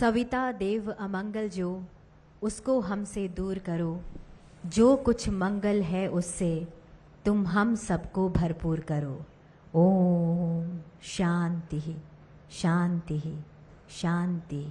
सविता देव अमंगल जो उसको हमसे दूर करो जो कुछ मंगल है उससे तुम हम सबको भरपूर करो ओम शांति शांति शांति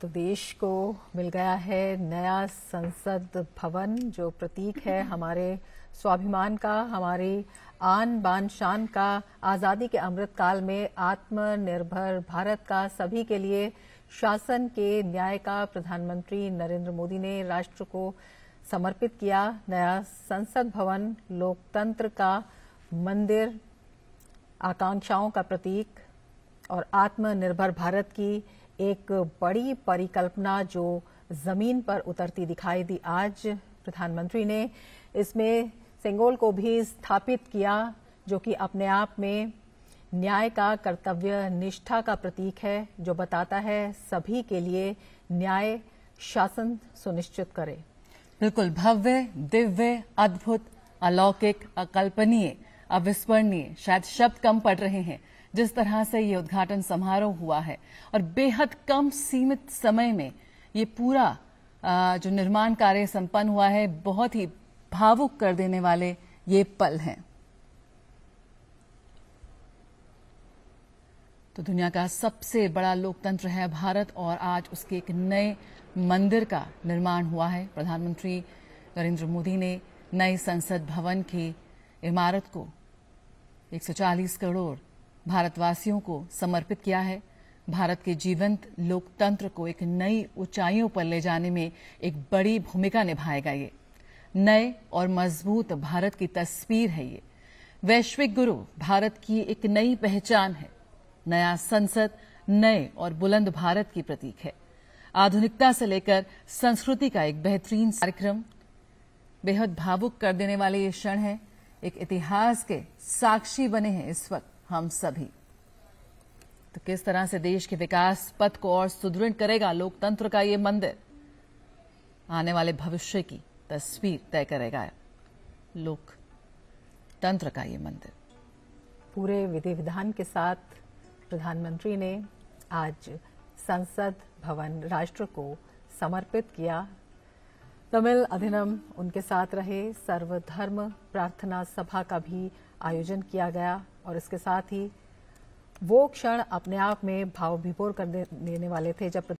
तो देश को मिल गया है नया संसद भवन जो प्रतीक है हमारे स्वाभिमान का हमारी आन बान शान का आज़ादी के अमृत काल में आत्मनिर्भर भारत का सभी के लिए शासन के न्याय का प्रधानमंत्री नरेंद्र मोदी ने राष्ट्र को समर्पित किया नया संसद भवन लोकतंत्र का मंदिर आकांक्षाओं का प्रतीक और आत्मनिर्भर भारत की एक बड़ी परिकल्पना जो जमीन पर उतरती दिखाई दी आज प्रधानमंत्री ने इसमें सेंगोल को भी स्थापित किया जो कि अपने आप में न्याय का कर्तव्य निष्ठा का प्रतीक है जो बताता है सभी के लिए न्याय शासन सुनिश्चित करे बिल्कुल भव्य दिव्य अद्भुत अलौकिक अकल्पनीय अविस्मरणीय शायद शब्द कम पड़ रहे हैं जिस तरह से ये उद्घाटन समारोह हुआ है और बेहद कम सीमित समय में ये पूरा जो निर्माण कार्य संपन्न हुआ है बहुत ही भावुक कर देने वाले ये पल हैं तो दुनिया का सबसे बड़ा लोकतंत्र है भारत और आज उसके एक नए मंदिर का निर्माण हुआ है प्रधानमंत्री नरेंद्र मोदी ने नए संसद भवन की इमारत को 140 करोड़ भारतवासियों को समर्पित किया है भारत के जीवंत लोकतंत्र को एक नई ऊंचाइयों पर ले जाने में एक बड़ी भूमिका निभाएगा ये नए और मजबूत भारत की तस्वीर है ये वैश्विक गुरु भारत की एक नई पहचान है नया संसद नए और बुलंद भारत की प्रतीक है आधुनिकता से लेकर संस्कृति का एक बेहतरीन कार्यक्रम बेहद भावुक कर देने वाले ये क्षण है एक इतिहास के साक्षी बने हैं इस वक्त हम सभी तो किस तरह से देश के विकास पथ को और सुदृढ़ करेगा लोकतंत्र का ये मंदिर आने वाले भविष्य की तस्वीर तय करेगा लोकतंत्र का ये मंदिर पूरे विधि विधान के साथ प्रधानमंत्री ने आज संसद भवन राष्ट्र को समर्पित किया तमिल अधिनम उनके साथ रहे सर्वधर्म प्रार्थना सभा का भी आयोजन किया गया और इसके साथ ही वो क्षण अपने आप में भाव विभोर कर देने वाले थे जब